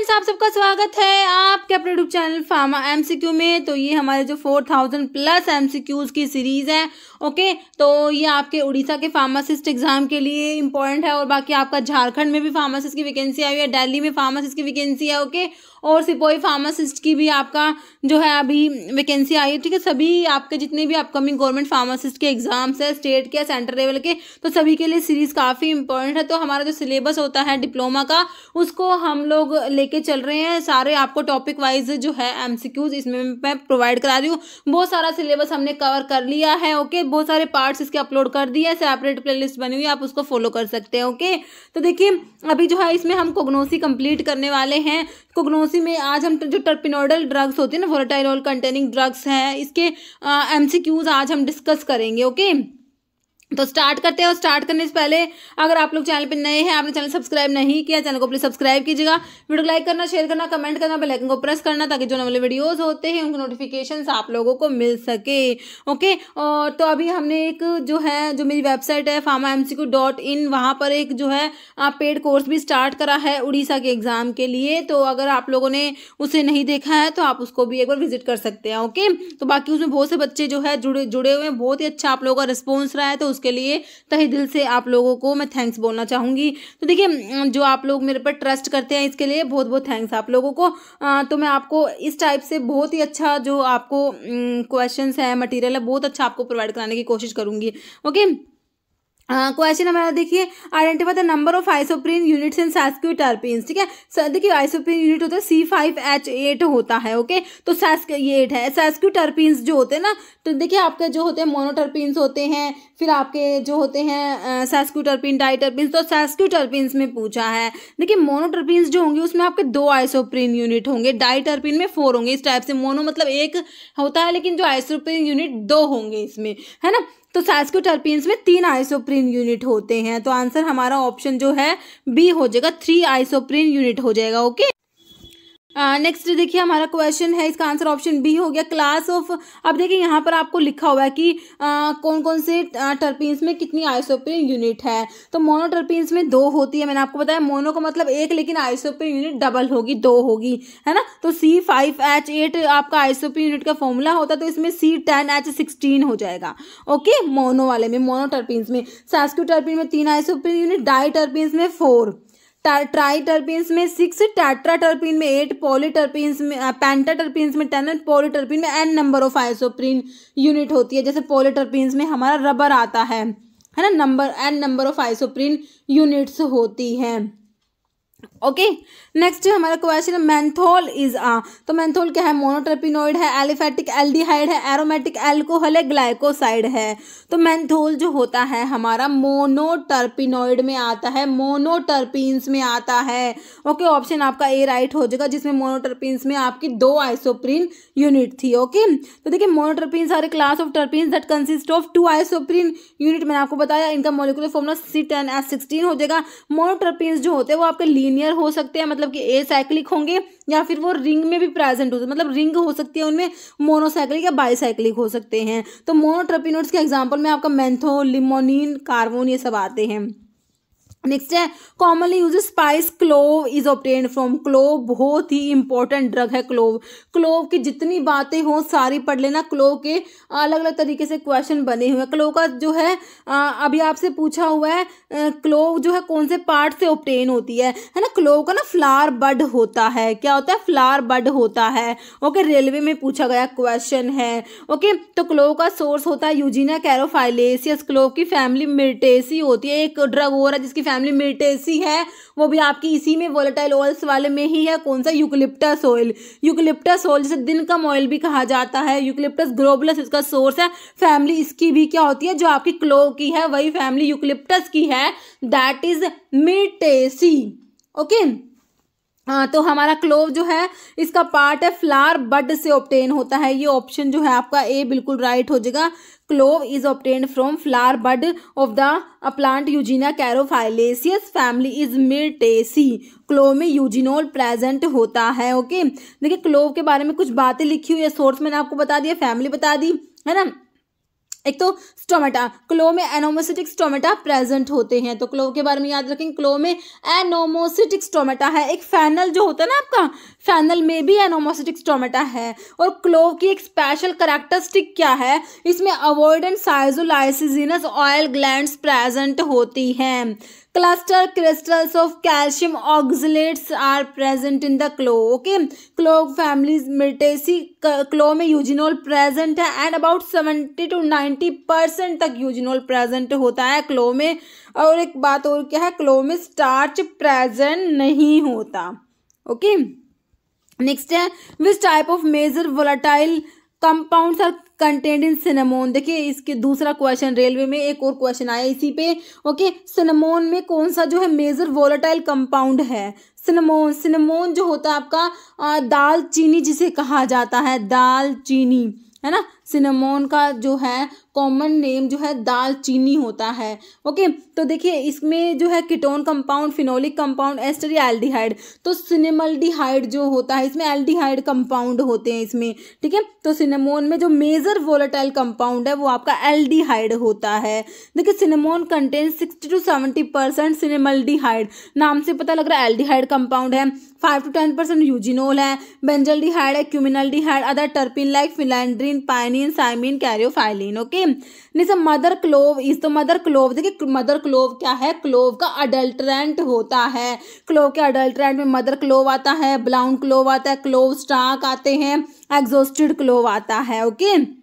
Friends आप सबका स्वागत है आपके अपने यूट्यूब चैनल फार्मा एमसीक्यू में तो ये हमारे जो फोर थाउजेंड प्लस एमसीक्यूज़ की सीरीज़ है ओके तो ये आपके उड़ीसा के फार्मासिस्ट एग्ज़ाम के लिए इंपॉर्टेंट है और बाकी आपका झारखंड में भी फार्मासिस्ट की वैकेंसी आई है दिल्ली में फार्मासिस्ट की वैकेंसी है ओके और सिपोही फार्मासिस्ट की भी आपका जो है अभी वैकेंसी आई है ठीक है सभी आपके जितने भी अपकमिंग गवर्नमेंट फार्मासिस्ट के एग्जाम्स है स्टेट के सेंट्रल सेंटर लेवल के तो सभी के लिए सीरीज़ काफ़ी इंपॉर्टेंट है तो हमारा जो सिलेबस होता है डिप्लोमा का उसको हम लोग लेके चल रहे हैं सारे आपको टॉपिक वाइज जो है एम इसमें मैं प्रोवाइड करा रही हूँ बहुत सारा सिलेबस हमने कवर कर लिया है ओके बहुत सारे पार्ट्स इसके अपलोड कर दिए सेपरेट प्लेलिस्ट बनी हुई आप उसको फॉलो कर सकते हैं ओके तो देखिए अभी जो है इसमें हम कोग्नोसी कंप्लीट करने वाले हैं कोग्नोसी उसी में आज हम जो टर्पिनोडल ड्रग्स होते हैं ना वोटाइल कंटेनिंग ड्रग्स हैं इसके एम uh, आज हम डिस्कस करेंगे ओके okay? तो स्टार्ट करते हैं और स्टार्ट करने से पहले अगर आप लोग चैनल पर नए हैं आपने चैनल सब्सक्राइब नहीं किया चैनल को प्लीज सब्सक्राइब कीजिएगा वीडियो को लाइक करना शेयर करना कमेंट करना बेल आइकन को प्रेस करना ताकि जो नवले वीडियोस होते हैं उनके नोटिफिकेशंस आप लोगों को मिल सके ओके और तो अभी हमने एक जो है जो मेरी वेबसाइट है फार्मा एम डॉट इन वहाँ पर एक जो है पेड कोर्स भी स्टार्ट करा है उड़ीसा के एग्ज़ाम के लिए तो अगर आप लोगों ने उसे नहीं देखा है तो आप उसको भी एक बार विजिट कर सकते हैं ओके तो बाकी उसमें बहुत से बच्चे जो है जुड़े जुड़े हुए हैं बहुत ही अच्छा आप लोगों का रिस्पॉन्स रहा है तो उसके लिए तहे दिल से आप लोगों को मैं थैंक्स बोलना चाहूँगी तो देखिए जो आप लोग मेरे पर ट्रस्ट करते हैं इसके लिए बहुत बहुत थैंक्स आप लोगों को आ, तो मैं आपको इस टाइप से बहुत ही अच्छा जो आपको क्वेश्चन है मटीरियल है बहुत अच्छा आपको प्रोवाइड कराने की कोशिश करूँगी ओके क्वेश्चन हाँ, हमारा देखिए identify the number of isoprene units in terpene ठीक है सर देखिए आइसोप्रीन यूनिट होता है सी फाइव एच एट होता है ओके तो सेस्क ये एट है टर्पिन जो होते हैं ना तो देखिए आपके जो होते हैं मोनोटर्पिन होते हैं फिर आपके जो होते हैं टर्पिन डाइटर्पिन्स तो टर्पिन में पूछा है देखिए मोनोटर्पिन जो होंगे उसमें आपके दो आइसोप्रीन यूनिट होंगे डाइटर्पिन में फोर होंगे इस टाइप से मोनो मतलब एक होता है लेकिन जो आइसोप्रीन यूनिट दो होंगे इसमें है ना तो टर्पिन में तीन आइसोप्रीन यूनिट होते हैं तो आंसर हमारा ऑप्शन जो है बी हो जाएगा थ्री आइसोप्रीन यूनिट हो जाएगा ओके नेक्स्ट uh, देखिए हमारा क्वेश्चन है इसका आंसर ऑप्शन बी हो गया क्लास ऑफ अब देखिए यहाँ पर आपको लिखा हुआ है कि आ, कौन कौन से टर्पीन्स में कितनी आइसोपिन यूनिट है तो मोनो टर्पीन्स में दो होती है मैंने आपको बताया मोनो का मतलब एक लेकिन आइसोपिन यूनिट डबल होगी दो होगी है ना तो सी फाइव एच एट आपका आइसोपिन यूनिट का फॉर्मूला होता है तो इसमें सी टेन एच सिक्सटीन हो जाएगा ओके मोनो वाले में मोनो टर्पीन्स में सैस्क्यू टर्पिन में तीन आइसोपिन यूनिट डाई टर्पीन्स में फोर ट्राई टर्पिन्स में सिक्स टाट्रा टर्पिन में एट पोली टर्पिन्स में पेंटा टर्पिन्स में टेन एंड पोली टर्पिन में N number of isoprene unit होती है जैसे पोली टर्पिन्स में हमारा रबर आता है है ना number N number of isoprene units होती हैं ओके नेक्स्ट है हमारा क्वेश्चन है मैंथोल इज आ तो मैंथोल क्या है मोनोट्रेपिनोइड है एलिफेटिक एल्डिहाइड है एरोमेटिक एल्कोहल है ग्लाइकोसाइड है तो मैंथोल जो होता है हमारा मोनोटर्पिनोइड में आता है मोनोटर्पिन्स में आता है ओके okay, ऑप्शन आपका ए राइट हो जाएगा जिसमें मोनोटर्पिन्स में आपकी दो आइसोप्रीन यूनिट थी ओके okay? तो देखिए monoterpenes are a class of terpenes that consist of two isoprene unit मैंने आपको बताया इनका मोलिकुलर फॉर्मुला सी टेन हो जाएगा मोनोटर्पिन्स जो होते हैं वो आपके लीन लीनियर हो सकते हैं मतलब कि ए साइक्लिक होंगे या फिर वो रिंग में भी प्रेजेंट होते मतलब रिंग हो सकती है उनमें मोनोसाइक्लिक या बाईसाइक्लिक हो सकते हैं तो मोनोट्रपिनोड्स के एग्जाम्पल में आपका मैंथो लिमोनिन कार्बोन ये सब आते हैं नेक्स्ट है commonly use spice clove is obtain from clove बहुत ही इंपॉर्टेंट ड्रग है क्लोव क्लोव की जितनी बातें हों सारी पढ़ लेना क्लोव के अलग अलग तरीके से क्वेश्चन बने हुए हैं क्लोव का जो है अभी आपसे पूछा हुआ है क्लोव जो है कौन से पार्ट से ऑप्टेन होती है है ना क्लोव का ना फ्लार बड होता है क्या होता है फ्लार बड होता है ओके रेलवे में पूछा गया क्वेश्चन है ओके तो क्लोव का सोर्स होता है यूजीना कैरोफाइलेसियस क्लोव की फैमिली मिर्टेसी होती है एक ड्रग और है जिसकी फैमिली मिर्टेसी है वो भी आपकी इसी में वोलेटाइल ऑयल्स वाले में ही है कौन सा यूकलिप्टस ऑयल यूकलिप्टस ऑयल जिसे दिन कम ऑयल भी कहा जाता है यूकलिप्टस ग्लोबलस इसका सोर्स है फैमिली इसकी भी क्या होती है जो आपकी क्लो की है वही फैमिली यूकलिप्टस की है दैट इज मिर्टेसी ओके हाँ तो हमारा क्लोव जो है इसका पार्ट है फ्लावर बड से ऑप्टेन होता है ये ऑप्शन जो है आपका ए बिल्कुल राइट हो जाएगा clove is obtained from flower bud of the a plant Eugenia carophyllaceous family is myrtaceae clove में यूजिनोल प्रेजेंट होता है ओके देखिए क्लोव के बारे में कुछ बातें लिखी हुई है सोर्स मैंने आपको बता दिया फैमिली बता दी है ना एक तो स्टोमेटा क्लो में एनोमोसिटिक स्टोमेटा प्रेजेंट होते हैं तो क्लो के बारे में याद रखें क्लो में एनोमोसिटिक स्टोमेटा है एक फैनल जो होता है ना आपका फैनल में भी एनोमोसिटिक स्टोमेटा है और क्लोव की एक स्पेशल करेक्टरिस्टिक क्या है इसमें ovoid and schizolysigenous oil gland present होती हैं cluster crystals of calcium oxalates are present in the clove okay clove family Myrtaceae clove में यूजिनोल प्रेजेंट है and about seventy to ninety percent तक यूजिनोल प्रेजेंट होता है क्लो में और एक बात और क्या है क्लो में स्टार्च प्रेजेंट नहीं होता ओके okay? नेक्स्ट है which type of major volatile compounds are content in cinnamon देखिए इसके दूसरा क्वेश्चन रेलवे में एक और क्वेश्चन आया इसी पे ओके सिनेमोन में कौन सा जो है मेजर वोलाटाइल कंपाउंड है सिनेमोन सिनेमोन जो होता है आपका दाल चीनी जिसे कहा जाता है दाल चीनी है ना सिनेमोन का जो है कॉमन नेम जो है दालचीनी होता है ओके तो देखिए इसमें जो है ketone compound phenolic compound ester या एल्डिहाइड तो सिनेमल्डिहाइड जो होता है इसमें एल्डिहाइड कंपाउंड होते हैं इसमें ठीक है तो सिनेमोन में जो मेजर वोलेटाइल कंपाउंड है वो आपका एल्डिहाइड होता है देखिए cinnamon contain sixty to seventy percent cinnamaldehyde नाम से पता लग रहा है एल्डिहाइड कंपाउंड है five to ten percent eugenol है बेंजलडिहाइड है cuminaldehyde other terpene like phellandrene pinene cymene caryophyllene okay नहीं सर मदर क्लोव इज तो मदर क्लोव देखिए मदर क्लोव क्या है क्लोव का अडल्ट्रेंट होता है क्लोव के अडल्ट्रेंट में मदर क्लोव आता है ब्लाउन क्लोव आता है क्लोव स्टाक आते हैं एग्जोस्टेड क्लोव आता है ओके okay?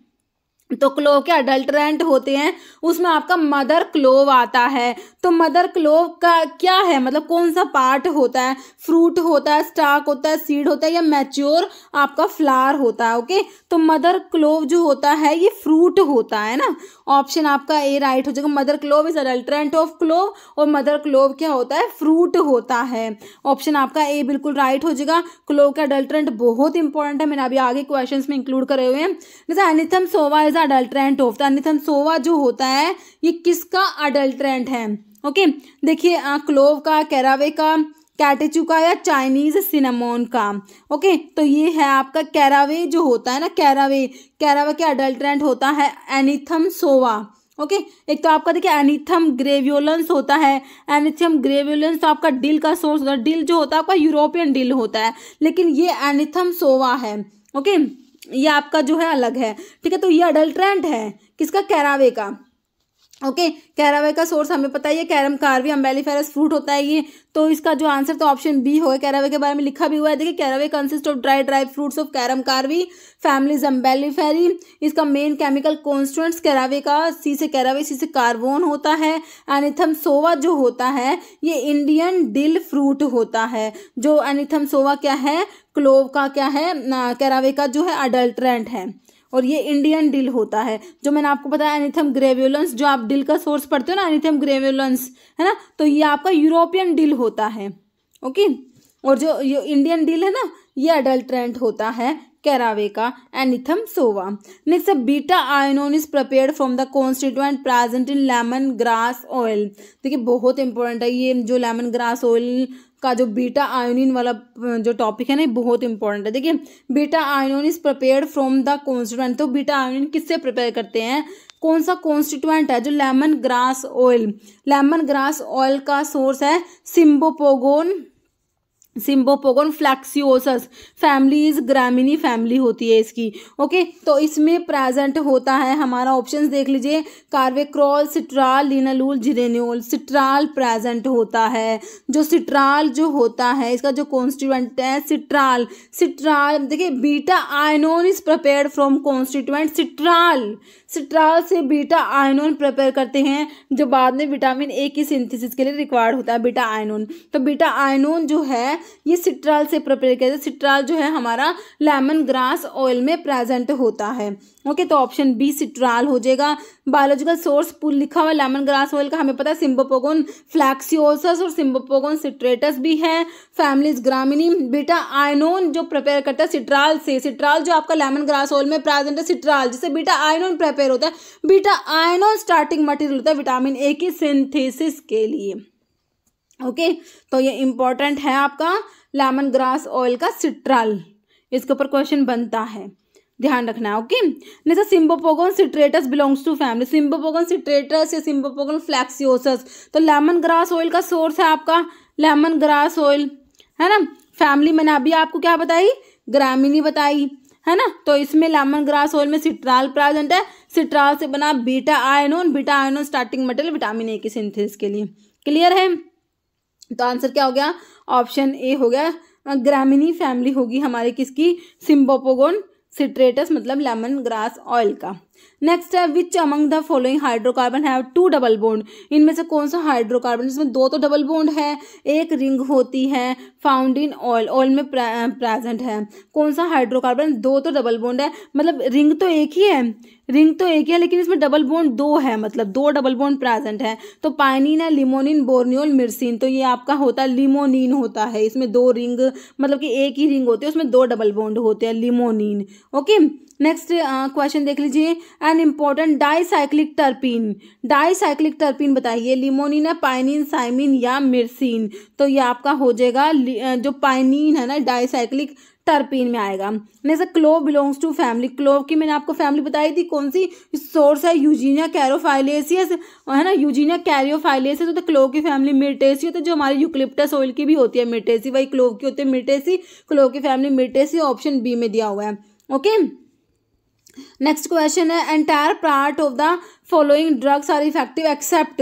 तो क्लोव के अडल्टरेंट होते हैं उसमें आपका मदर क्लोव आता है तो मदर क्लोव का क्या है मतलब कौन सा पार्ट होता है फ्रूट होता है स्टाक होता है सीड होता है या मैच्योर आपका फ्लावर होता है ओके तो मदर क्लोव जो होता है ये फ्रूट होता है ना ऑप्शन आपका ए राइट हो जाएगा mother clove is adulterant of clove और मदर क्लोव क्या होता है फ्रूट होता है ऑप्शन आपका ए बिल्कुल राइट हो जाएगा क्लोव का अडल्ट्रेंट बहुत इंपॉर्टेंट है मैंने अभी आगे क्वेश्चन में इंक्लूड करे हुए हैं जैसे Anethum sowa is adulterant of Anethum sowa जो होता है ये किसका अडल्ट्रेंट है ओके देखिए क्लोव का कैरावे का कैटेचुका या चाइनीज़ सिनेमोन का ओके तो ये है आपका कैरावे जो होता है ना कैरावे कैरावे के अडल्ट्रेंट होता है एनिथम सोवा ओके okay, एक तो आपका देखिए एनिथम ग्रेव्योलेंस होता है एनिथम ग्रेव्योलेंस तो आपका डिल का सोर्स होता है डिल जो होता है आपका यूरोपियन डिल होता है लेकिन ये एनिथम सोवा है ओके okay, ये आपका जो है अलग है ठीक है तो ये अडल्ट्रेंट है किसका कैरावे का ओके कैरावे का सोर्स हमें पता है ये कैरम कार्वी अम्बेलीफेरस फ्रूट होता है ये तो इसका जो आंसर तो ऑप्शन बी होगा कैरावे के बारे में लिखा भी हुआ है देखिए caraway consist of dry dry fruits of Carum carvi families Umbelliferae इसका मेन केमिकल कॉन्स्टेंट्स कैरावे का सी से कैरावे सी से कार्बोन होता है एनिथम सोवा जो होता है ये इंडियन डिल फ्रूट होता है जो एनिथम सोवा क्या है क्लोव का क्या है कैरावे का जो है अडल्ट्रेंट है और ये इंडियन डिल होता है जो मैंने आपको बताया एनिथम ग्रेव्यूलेंस जो आप डिल का सोर्स पढ़ते हो ना एनिथम ग्रेव्यूलेंस है ना तो ये आपका यूरोपियन डिल होता है ओके और जो ये इंडियन डिल है ना ये अडल्ट्रेंट होता है कैरावे का Anethum sowa next beta ionone is prepare from the constituent present in lemon grass oil देखिए बहुत इंपॉर्टेंट है ये जो लेमन ग्रास ऑयल का जो बीटा आयोनिन वाला जो टॉपिक है ना बहुत इंपॉर्टेंट है देखिए beta ionone is prepared from the constituent तो बीटा आयोनिन किससे प्रिपेयर करते हैं कौन सा कॉन्स्टिट्यूएंट है जो lemon grass oil lemon grass oil का सोर्स है सिम्बोपोगोन सिम्बोपोगन फ्लैक्सियोसस इज ग्रामीणी फैमिली होती है इसकी ओके तो इसमें प्रेजेंट होता है हमारा ऑप्शन देख लीजिए carvacrol citral linalool geraniol citral present होता है जो सिट्राल जो होता है इसका जो कॉन्स्टिट्यूंट है सिट्राल सिट्राल देखिए beta ionone is prepare from constituent citral citral से बीटा आयनोन प्रपेयर करते हैं जो बाद में विटामिन ए की सिंथिस के लिए रिक्वायर्ड होता है बीटा आयनोन तो बीटा आयनोन जो है ये सिट्राल से प्रिपेयर किया जाता है सिट्राल जो है हमारा लेमन ग्रास ऑयल में प्रेजेंट होता है ओके तो ऑप्शन बी सिट्राल हो जाएगा बायोलॉजिकल सोर्स पुल लिखा हुआ लेमन ग्रास ऑयल का हमें पता है सिम्बोपोगोन फ्लैक्सियोसस और सिम्बोपोगोन सिट्रेटस भी है फैमिलीज ग्रामीणी बेटा आयनोन जो प्रिपेयर करता है सिट्राल से सिट्राल जो आपका लेमन ग्रास ऑयल में प्रेजेंट है सिट्राल जिससे बीटा आयनोन प्रिपेयर होता है बीटा आयनोन स्टार्टिंग मटेरियल होता है विटामिन ए की सिंथेसिस के लिए ओके तो ये इम्पॉर्टेंट है आपका लेमन ग्रास ऑयल का सिट्रल इसके ऊपर क्वेश्चन बनता है ध्यान रखना है ओके नहीं sir Cymbopogon citratus belongs to family Cymbopogon citratus या सिम्बोपोगन फ्लैक्सियोसस तो लेमन ग्रास ऑयल का सोर्स है आपका लेमन ग्रास ऑयल है ना फैमिली मैंने अभी आपको क्या बताई ग्रामीणी बताई है ना तो इसमें लेमन ग्रास ऑयल में सिट्राल प्रेजेंट है सिट्राल से बना beta ionone beta ionone starting material vitamin A की सिंथेसिस के लिए क्लियर है तो आंसर क्या हो गया ऑप्शन ए हो गया ग्रामिनी फैमिली होगी हमारे किसकी सिम्बोपोगोन सिट्रेटस मतलब लेमन ग्रास ऑयल का नेक्स्ट है which among the following hydrocarbon have two double bond इनमें से कौन सा हाइड्रोकार्बन जिसमें दो तो डबल बोंड है एक रिंग होती है फाउंड इन ऑयल ऑयल में प्रेजेंट है कौन सा हाइड्रोकार्बन दो तो डबल बोंड है मतलब रिंग तो एक ही है रिंग तो एक ही है लेकिन इसमें डबल बोंड दो है मतलब दो डबल बोंड प्रेजेंट है तो पाइनिन है लिमोनिन बोर्नियोल मिर्सिन तो ये आपका होता है लिमोनिन होता है इसमें दो रिंग मतलब कि एक ही रिंग होती है उसमें दो डबल बोंड होते हैं limonene okay next question uh, देख लीजिए एन इम्पॉर्टेंट डाईसाइक्लिक टर्पिन डाईसाइक्लिक टर्पिन बताइए लिमोनिन है पाइनिन साइमिन या मिर्सिन तो ये आपका हो जाएगा uh, जो पाइनिन है ना डाईसाइक्लिक टर्पिन में आएगा next clove belongs to family clove की मैंने आपको फैमिली बताई थी कौन सी सोर्स है यूजीनिया कैरोफाइलेसियस है ना यूजीनिया कैरियोफाइलेसियस तो क्लोव की फैमिली मिर्टेसी होती है जो हमारी यूक्लिप्टस ऑयल की भी होती है मिर्टेसी वही क्लोव की होती है मिर्टेसी क्लोव की फैमिली मिर्टेसी ऑप्शन बी में दिया हुआ है ओके okay? नेक्स्ट क्वेश्चन है entire part of the following drugs are effective except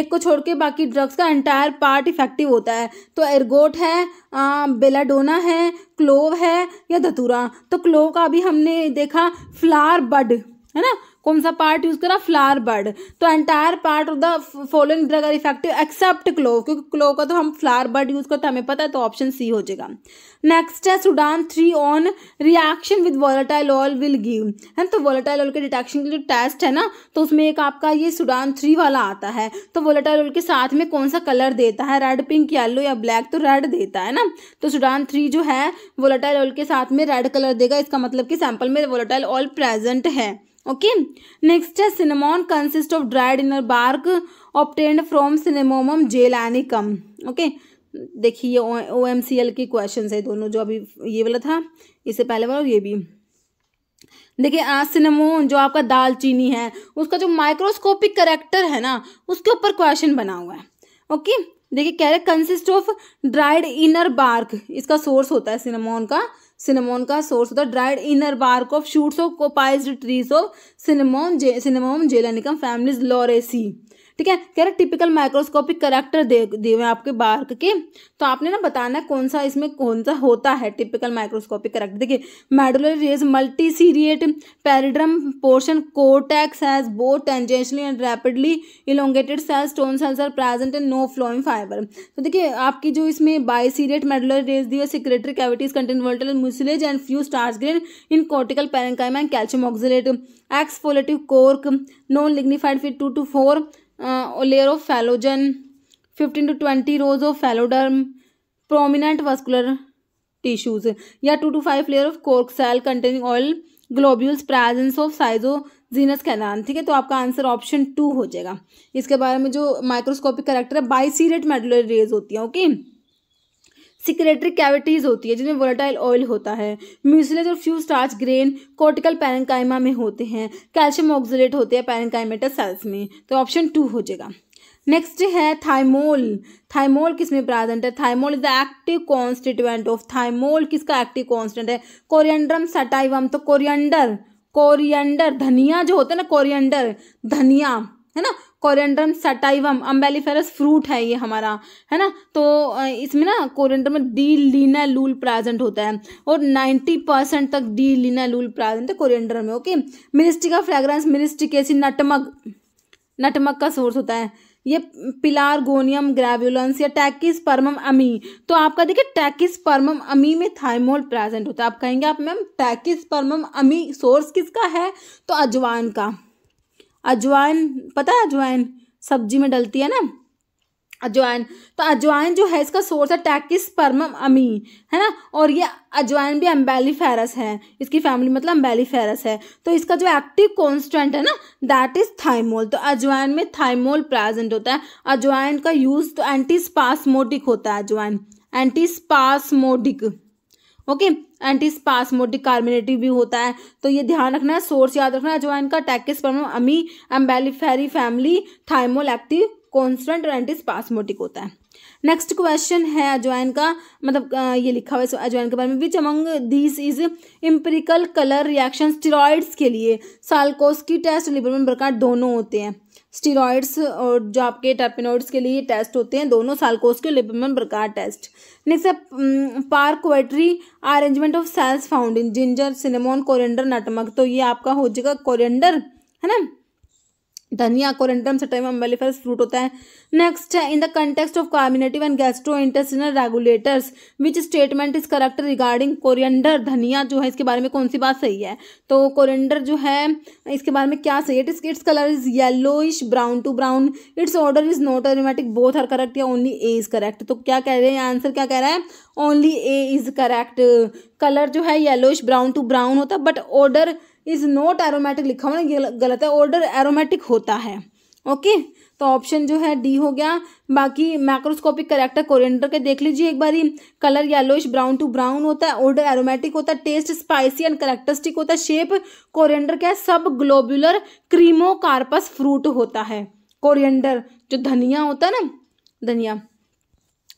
एक को छोड़ के बाकी ड्रग्स का एंटायर पार्ट इफेक्टिव होता है तो एरगोट है आ, बेलाडोना है क्लोव है या धतूरा तो क्लोव का भी हमने देखा फ्लार बड है ना कौन सा पार्ट यूज करा फ्लावर बर्ड तो entire part of the following drug are effective except clove क्योंकि क्लो का तो हम फ्लावर बर्ड यूज करते हमें पता है तो ऑप्शन सी हो जाएगा नेक्स्ट है Sudan three on reaction with volatile oil will give है तो वॉलेटाइल ऑयल के डिटेक्शन के जो टेस्ट है ना तो उसमें एक आपका ये सुडान थ्री वाला आता है तो वॉलेटाइल ऑयल के साथ में कौन सा कलर देता है रेड पिंक येलो या ब्लैक तो रेड देता है ना तो सुडान थ्री जो है वॉलेटाइल ऑयल के साथ में रेड कलर देगा इसका मतलब कि सैंपल में वॉलेटाइल ऑयल प्रेजेंट है ओके नेक्स्ट है cinnamon consist of dried inner bark obtained from Cinnamomum zeylanicum okay देखिए ये ओ एम सी एल के क्वेश्चन है दोनों जो अभी ये वाला था इससे पहले वाला और ये भी देखिए सिनेमोन जो आपका दालचीनी है उसका जो माइक्रोस्कोपिक करेक्टर है ना उसके ऊपर क्वेश्चन बना हुआ है ओके देखिए कह रहे consist of dried inner bark इसका सोर्स होता है सिनेमोन का सिनेमोन का सोर्स होता है dried inner bark of shoots of coppice trees of cinnamon Cinnamomum zeylanicum families Lauraceae ठीक है कह रहे टिपिकल माइक्रोस्कोपिक करेक्टर दे दिए हुए आपके बार्क के तो आपने ना बताना है कौन सा इसमें कौन सा होता है टिपिकल माइक्रोस्कोपिक करेक्टर देखिए medullary rays multiseriate periderm portion cortex has both tangentially and radially elongated cells stone cells are present and no phloem fibre तो देखिए आपकी जो इसमें बाई सीरियट मेडुलर रेज दी है secretory cavities content virtual mucilage and few starch grain in cortical parenchyma and calcium oxalate exfoliative cork non lignified fit two to four layer of phellogen fifteen to twenty rose of phelloderm prominent vascular tissues या two to five layer of cork cell containing oil globules presence of schizogenous canal ठीक है तो आपका answer option to हो जाएगा इसके बारे में जो माइक्रोस्कोपिक करेक्टर है बाइसीरेट मेडुलर रेज होती है ओके okay? सिक्रेटरी कैविटीज़ होती है जिनमें वोलाटाइल ऑयल होता है म्यूसिलेज और few starch grain cortical parenchyma में होते हैं कैल्शियम ऑक्जिलेट होते हैं पैरेंकाइमेटा सेल्स में तो ऑप्शन टू हो जाएगा नेक्स्ट है थाइमोल थाइमोल किसमें प्रेजेंट है thymol is the active constituent of thymol किसका एक्टिव कॉन्स्टेंट है कोरियंड्रम सटाइवम तो कोरियंडर कोरियंडर धनिया जो होता है ना कोरियंडर धनिया है ना कोरेंड्रम सटाइवम अम्बेलीफेरस फ्रूट है ये हमारा है ना तो इसमें ना कोरेंड्रम में डी लीना लूल प्रेजेंट होता है और नाइन्टी परसेंट तक डी लीना लूल प्रेजेंट है कोरेंड्रम में ओके मिनिस्टिका फ्रेग्रेंस मिनिस्टिकेसी नटमग नटमग का सोर्स होता है ये पिलारगोनियम ग्रेव्यूलेंस या टैकिस परमम अमी तो आपका देखिए टैकिस परमम अमी में थाइमोल प्रेजेंट होता है आप कहेंगे आप मैम टैकिस परमम अमी सोर्स किसका है तो अजवान का अजवाइन पता है अजवाइन सब्जी में डलती है ना अजवाइन तो अजवाइन जो है इसका सोर्स है टैकिस परमम अमी है ना और ये अजवाइन भी अम्बेली फेरस है इसकी फैमिली मतलब अम्बेली फेरस है तो इसका जो एक्टिव कॉन्स्टेंट है ना दैट इज थाइमोल तो अजवाइन में थाइमोल प्रेजेंट होता है अजवाइन का यूज तो एंटी स्पासमोटिक होता है अजवाइन antispasmodic okay antispasmodic carminative भी होता है तो ये ध्यान रखना है सोर्स याद रखना है जो का Trachyspermum ammi Umbelliferae family thymol active constant और एंटी स्पासमोटिक होता है नेक्स्ट क्वेश्चन है अजवाइन का मतलब ये लिखा हुआ है अजवाइन के बारे में which among this is empirical colour reaction steroids के लिए की टेस्ट लिबरमन प्रकार दोनों होते हैं स्टीरोइड्स और जो आपके टर्पिनोइड्स के लिए टेस्ट होते हैं दोनों साल साल्कोस के लिपमन प्रकार टेस्ट नेक्स्ट पार क्वेटरी arrangement of cells found in ginger cinnamon coriander nutmeg तो ये आपका हो जाएगा कोरिएंडर है ना धनिया कोरेंटम सटम अम्बेलिफेरस फ्रूट होता है नेक्स्ट है in the context of carminative and gastrointestinal regulators which statement is correct regarding coriander धनिया जो है इसके बारे में कौन सी बात सही है तो कोरिएंडर जो है इसके बारे में क्या सही है its its colour is yellowish brown to brown its odour is not aromatic both are correct या ओनली ए इज करेक्ट तो क्या कह रहे हैं आंसर क्या कह रहा है only A is correct colour जो है येलोइश ब्राउन टू ब्राउन होता है but odour is not aromatic लिखा हुआ ना गलत है ऑर्डर एरोमेटिक होता है ओके तो ऑप्शन जो है डी हो गया बाकी माइक्रोस्कोपिक करेक्टर कोरिएंडर के देख लीजिए एक बार ही colour yellowish brown to brown होता है ऑर्डर एरोमेटिक होता है टेस्ट स्पाइसी एंड करेक्टरिस्टिक होता है शेप कोरिएंडर क्या है सब ग्लोबुलर क्रीमो कार्पस फ्रूट होता है कोरिएंडर जो धनिया होता है ना धनिया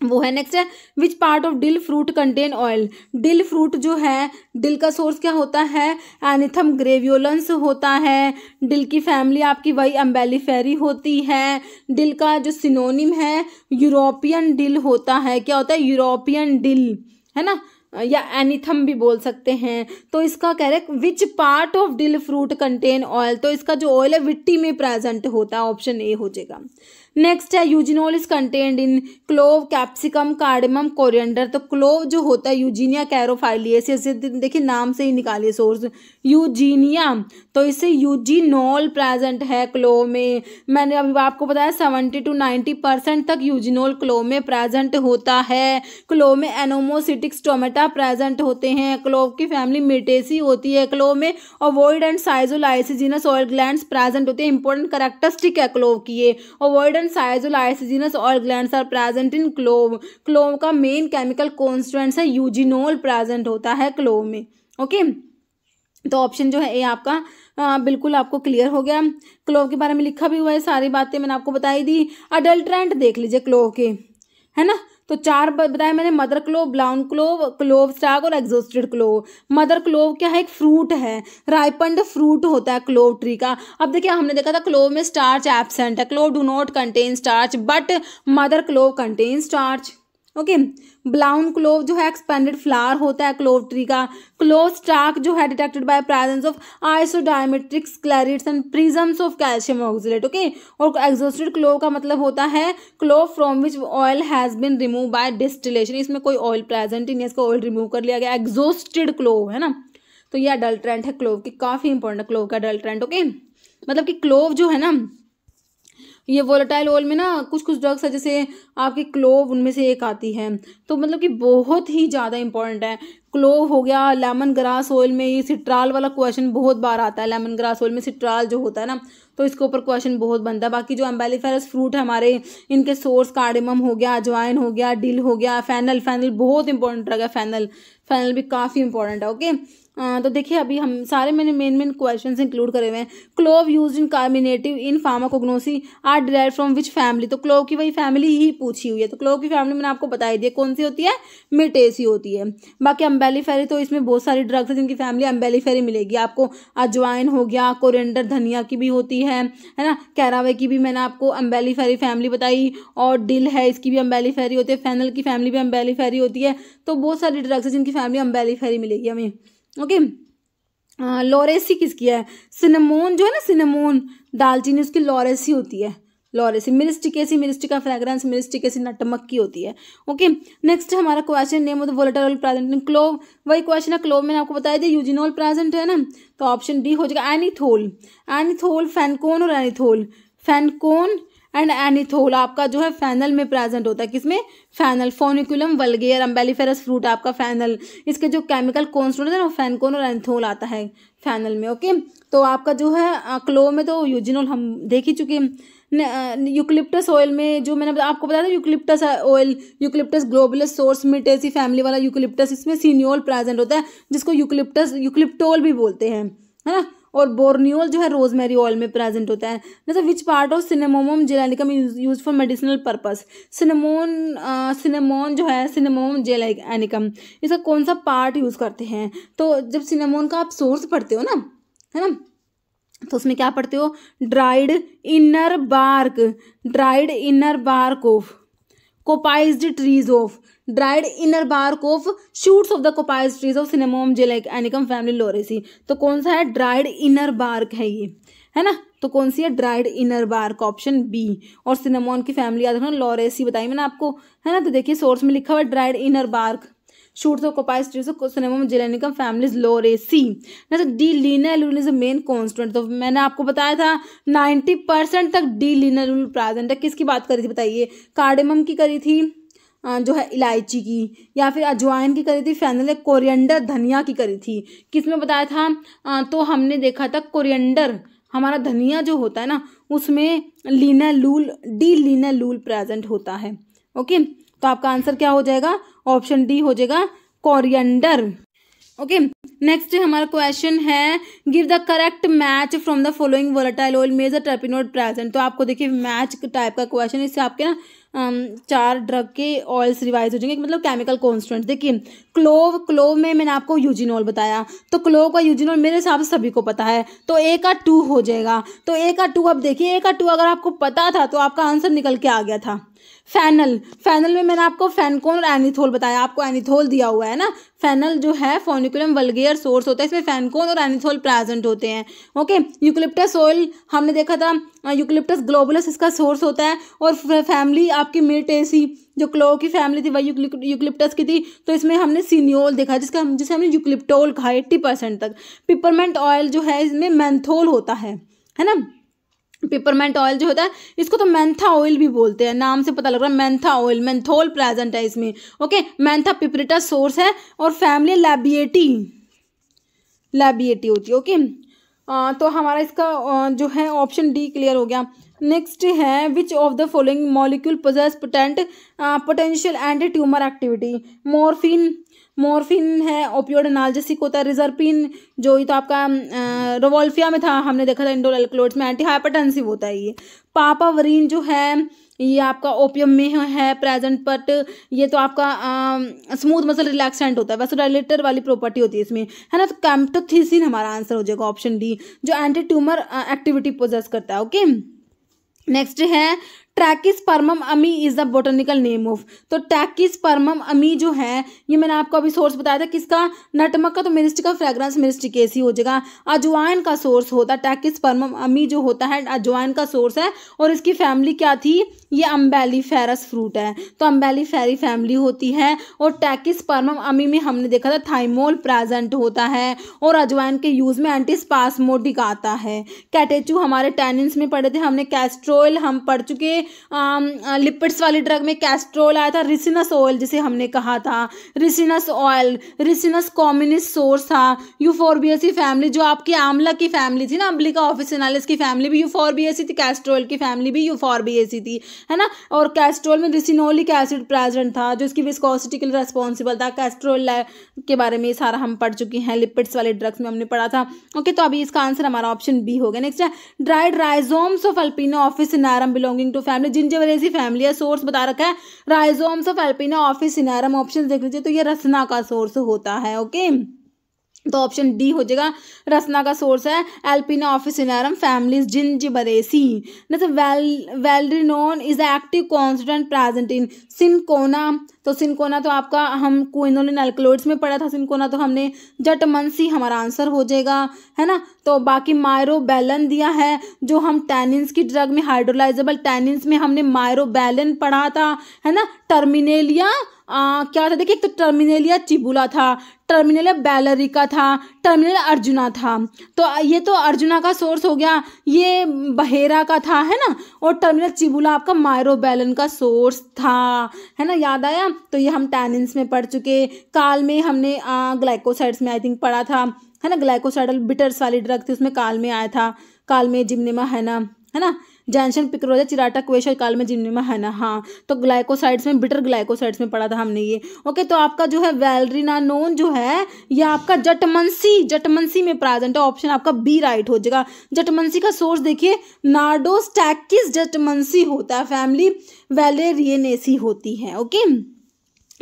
वो है नेक्स्ट है which part of dill fruit contain oil dill fruit जो है डिल का सोर्स क्या होता है एनिथम ग्रेव्योलंस होता है डिल की फैमिली आपकी वही अम्बेलीफेरी होती है डिल का जो सिनोनिम है यूरोपियन डिल होता है क्या होता है यूरोपियन डिल है ना या एनीथम भी बोल सकते हैं तो इसका कह रहे which part of dill fruit contain oil तो इसका जो ऑयल है विट्टी में प्रेजेंट होता है ऑप्शन ए हो जाएगा नेक्स्ट है eugenol is contained in clove capsicum cardamom coriander तो क्लोव जो होता है यूजीनिया कैरोफाइलियस देखिए नाम से ही निकालिए सोर्स यूजीनिया तो इससे यूजिनोल प्रेजेंट है क्लोव में मैंने अभी आपको बताया सेवेंटी टू नाइन्टी परसेंट तक यूजिनोल क्लोव में प्रेजेंट होता है क्लोव में एनोमोसिटिक्स टोमेटा प्रेजेंट होते हैं क्लोव की फैमिली मिटेसी होती है क्लोव में ovoid and schizolysigenous oil gland present होते हैं इंपॉर्टेंट करेक्टरिस्टिक है क्लोव की ये ovoid and schizolysigenous oil gland are present in clove clove का मेन केमिकल कॉन्स्टेंट है यूजिनोल प्रेजेंट होता है क्लोव में ओके तो ऑप्शन जो है ये आपका आ, बिल्कुल आपको क्लियर हो गया क्लोव के बारे में लिखा भी हुआ है सारी बातें मैंने आपको बताई दी अडल्ट्रेंट देख लीजिए क्लोव के है ना तो चार बताया मैंने mother clove blown clove clove stalk और एग्जोस्टेड क्लोव मदर क्लोव क्या है एक फ्रूट है राइपंड फ्रूट होता है क्लोव ट्री का अब देखिए हमने देखा था क्लोव में स्टार्च एबसेंट है clove do not contain starch but mother clove contain starch okay blown clove जो है एक्सपेंडेड फ्लावर होता है क्लोव ट्री का क्लोव स्टाक जो है detected by presence of isodiametric sclereids and prisms of calcium oxalate okay और exhausted clove का मतलब होता है clove from which oil has been remove by distillation इसमें कोई ऑयल प्रेजेंट ही नहीं इसका ऑयल रिमूव कर लिया गया एग्जॉस्टेड क्लोव है ना तो ये अडल्ट्रेंट है क्लोव की काफ़ी इंपॉर्टेंट क्लोव का अडल्ट्रेंट ओके मतलब कि क्लोव जो है ना ये वोलेटाइल ऑयल में ना कुछ कुछ ड्रग्स है जैसे आपके क्लोव उनमें से एक आती है तो मतलब कि बहुत ही ज़्यादा इंपॉर्टेंट है क्लोव हो गया लेमन ग्रास ऑयल में ये सिट्राल वाला क्वेश्चन बहुत बार आता है लेमन ग्रास ऑयल में सिट्राल जो होता है ना तो इसके ऊपर क्वेश्चन बहुत बनता है बाकी जो एम्बेलीफेरस फ्रूट है हमारे इनके सोर्स कार्डिमम हो गया अजवाइन हो गया डिल हो गया फैनल फैनल बहुत इंपॉर्टेंट ड्रग है फैनल फैनल भी काफ़ी इंपॉर्टेंट है ओके हाँ, तो देखिए अभी हम सारे मैंने मेन मेन क्वेश्चन इंक्लूड करे हुए हैं clove use in carminative in pharmacognosy are derive from which family तो क्लोव की वही फैमिली ही पूछी हुई है तो क्लोव की फैमिली मैंने आपको बताई दी कौन सी होती है मिटेसी होती है बाकी अम्बेलीफेरी तो इसमें बहुत सारी ड्रग्स है जिनकी फैमिली अम्बेलीफेरी मिलेगी आपको अजवाइन हो गया कोरेंडर धनिया की भी होती है है ना कैरावे की भी मैंने आपको अम्बेलीफेरी फैमिली बताई और डिल है इसकी भी अम्बेलीफेरी होती है फैनल की फैमिली भी अम्बेलीफेरी होती है तो बहुत सारी ड्रग्स है जिनकी फैमिली अम्बेलीफेरी मिलेगी हमें ओके लॉरेसी uh, किसकी है सिनेमोन जो है ना सिनेमोन दालचीनी उसकी लॉरेसी होती है Lauraceae Myristicaceae Myristica fragrans Myristicaceae nutmeg की होती है ओके नेक्स्ट हमारा question name of the volatile present clove वही क्वेश्चन है क्लोव मैंने आपको बताया था यूजिनोल प्रेजेंट है ना तो ऑप्शन डी हो जाएगा एनीथोल एनीथोल फैनकोन और एनीथोल फैनकोन एंड एनिथोल आपका जो है फैनल में प्रेजेंट होता है किसमें फैनल फोनिकुलम वलगेयर अम्बेलीफेरस फ्रूट आपका फैनल इसके जो केमिकल कॉन्स्टोडेंट है वो फैनकोन और एनिथोल आता है फैनल में ओके तो आपका जो है क्लो में तो यूजिनोल हम देख ही चुके हैं यूक्लिप्टस ऑयल में जो मैंने आपको बताया था eucalyptus oil eucalyptus globulus source Myrtaceae family वाला यूक्लिप्टस इसमें सीनियोल प्रेजेंट होता है जिसको यूक्लिप्टस यूक्लिप्टोल भी बोलते हैं है ना और बोर्नियोल जो है रोजमेरी ऑयल में प्रेजेंट होता है जैसे which part of Cinnamomum zeylanicum use for medicinal purpose cinnamon cinnamon जो है सिनेमोम जेलैनिकम इसका कौन सा पार्ट यूज़ करते हैं तो जब सिनेमोन का आप सोर्स पढ़ते हो ना है ना तो उसमें क्या पढ़ते हो dried inner bark dried inner bark of coppice trees of dried inner bark of shoots of the coppice trees of Cinnamomum zeylanicum family Lauraceae तो कौन सा है ड्राइड इनर बार्क है ये है ना तो कौन सी है dried inner bark option B और सिनेमोन की फैमिली याद रखना लॉरेसी बताई मैंने आपको है ना तो देखिए सोर्स में लिखा हुआ है dried inner bark shoots occupies streets of Cinema में जिला इनकम फैमिलीज लोअर रेसी ना d linalool is a main constant तो मैंने आपको बताया था नाइन्टी परसेंट तक डी लीना रूल प्रेजेंट है किसकी बात करी थी बताइए कार्डेमम की करी थी जो है इलायची की या फिर अजवाइन की करी थी ने कोरिएंडर धनिया की करी थी किस में बताया था तो हमने देखा था कोरिएंडर हमारा धनिया जो होता है ना उसमें linalool d linalool present होता है ओके तो आपका आंसर क्या हो जाएगा ऑप्शन डी हो जाएगा कोरियंडर ओके नेक्स्ट हमारा क्वेश्चन है give the correct match from the following volatile oil major terpenoid present तो आपको देखिए मैच टाइप का क्वेश्चन इससे आपके ना चार ड्रग के ऑयल्स रिवाइज हो जाएंगे मतलब केमिकल कॉन्स्टेंट देखिए क्लोव क्लोव में मैंने आपको यूजिनोल बताया तो क्लोव का यूजिनोल मेरे हिसाब से सभी को पता है तो ए का टू हो जाएगा तो ए का टू अब देखिए ए का टू अगर आपको पता था तो आपका आंसर निकल के आ गया था फैनल फैनल में मैंने आपको फैनकोन और एनिथोल बताया आपको एनिथोल दिया हुआ है ना फैनल जो है फोनिकुलम वलगेयर सोर्स होता है इसमें फैनकोन और एनिथोल प्रेजेंट होते हैं ओके यूक्लिप्टस ऑयल हमने देखा था यूक्लिप्टस ग्लोबुलस इसका सोर्स होता है और फैमिली आपकी एसी जो क्लो की फैमिली थी वही यूक्लिप्टस की थी तो इसमें हमने सीनियोल देखा जिसका जिसे हमने यूक्लिप्टोल कहा एट्टी परसेंट तक पिपरमेंट ऑयल जो है इसमें मैंथोल होता है है ना पिपरमेंट ऑयल जो होता है इसको तो मैंथा ऑयल भी बोलते हैं नाम से पता लग रहा है मैंथा ऑयल मैंथोल प्रेजेंट है इसमें ओके मैंथा पिपरेटा सोर्स है और फैमिली लैबिएटी लैबिएटी होती है ओके आ, तो हमारा इसका जो है ऑप्शन डी क्लियर हो गया नेक्स्ट है which of the following molecule possess potent potential anti tumour activity morphine morphine है ओपियोड एनाल्जेसिक होता है रिजर्पिन जो ये तो आपका रोवोल्फिया में था हमने देखा था इंडोल में एंटी हाइपरटेंसिव होता है ये पापावरीन जो है ये आपका ओपियम में है प्रेजेंट बट ये तो आपका स्मूथ मसल रिलैक्सेंट होता है वैसे डायलेटर वाली प्रॉपर्टी होती है इसमें है ना तो कैम्पटोथीसिन हमारा आंसर हो जाएगा ऑप्शन डी जो एंटी ट्यूमर एक्टिविटी पोजेस करता है ओके नेक्स्ट है Trachyspermum ammi is the botanical name of तो परमम अमी जो है ये मैंने आपको अभी सोर्स बताया था किसका नटमक का तो मिनिस्टिका फ्रेग्रेंस मिनिस्टिकेस ही हो जाएगा अजवाइन का सोर्स होता है परमम अमी जो होता है अजवाइन का सोर्स है और इसकी फैमिली क्या थी ये अम्बेली फेरस फ्रूट है तो अम्बेली फेरी फैमिली होती है और परमम अमी में हमने देखा था थाइमोल प्रेजेंट होता है और अजवाइन के यूज़ में स्पासमोडिक आता है कैटेचू हमारे टेनिन्स में पढ़े थे हमने कैस्ट्रोल हम पढ़ चुके लिपिड्स वाली ड्रग में कैस्ट्रोल आया था रिसिनस ऑयल जिसे हमने कहा था ricinus oil ricinus communis source था यूफोरबियसी फैमिली जो आपकी आमला की फैमिली थी ना अम्बलिका ऑफिसनालिस की फैमिली भी यूफोरबियसी थी कैस्ट्रोल की फैमिली भी यूफोरबियसी थी है ना और कैस्ट्रोल में रिसिनोलिक एसिड प्रेजेंट था जो इसकी विस्कोसिटी के लिए रेस्पॉन्सिबल था कैस्ट्रोल के बारे में सारा हम पढ़ चुके हैं लिपिड्स वाले ड्रग्स में हमने पढ़ा था ओके तो अभी इसका आंसर हमारा ऑप्शन बी हो गया नेक्स्ट है dried rhizomes of Alpinia officinarum belonging to family Zingiberaceae family है सोर्स बता रखा है rhizomes of Alpinia officinarum देख लीजिए तो ये रसना का सोर्स होता है ओके तो ऑप्शन डी हो जाएगा रसना का सोर्स है एल्पिना ऑफिसिनारम फैमिलीज जिंजिबरेसी तो well well known is active constant present in cinchona तो सिनकोना तो आपका हम क्विनोलिन एल्कलोइड्स में पढ़ा था सिनकोना तो हमने जटमनसी हमारा आंसर हो जाएगा है ना तो बाकी बैलन दिया है जो हम टैनिन्स की ड्रग में हाइड्रोलाइजेबल टैनिन्स में हमने बैलन पढ़ा था है ना टर्मिनेलिया आ, क्या था देखिए एक तो टर्मिनेलिया चिबुला था टर्मिनेलिया बैलरिका था टर्मिनल अर्जुना था तो ये तो अर्जुना का सोर्स हो गया ये बहेरा का था है ना और टर्मिनल चिबुला आपका मायरोबैलन का सोर्स था है ना याद आया तो ये हम टैनिन्स में पढ़ चुके काल में हमने ग्लाइकोसाइड्स में आई थिंक पढ़ा था है ना ग्लाइकोसाइडल बिटर्स वाली ड्रग थी उसमें काल में आया था काल में जिमनेमा है ना है ना जैनशन पिक्रोजा चिराटा क्वेश्चन काल में जिम्निमा है ना हाँ तो ग्लाइकोसाइड्स में बिटर ग्लाइकोसाइड्स में पढ़ा था हमने ये ओके तो आपका जो है नोन जो है यह आपका जटमंसी जटमंसी में प्राजेंट है ऑप्शन आपका बी राइट हो जाएगा जटमंसी का सोर्स देखिए नार्डोस्टैकिस जटमंसी होता है फैमिली वेलेरियनेसी होती है ओके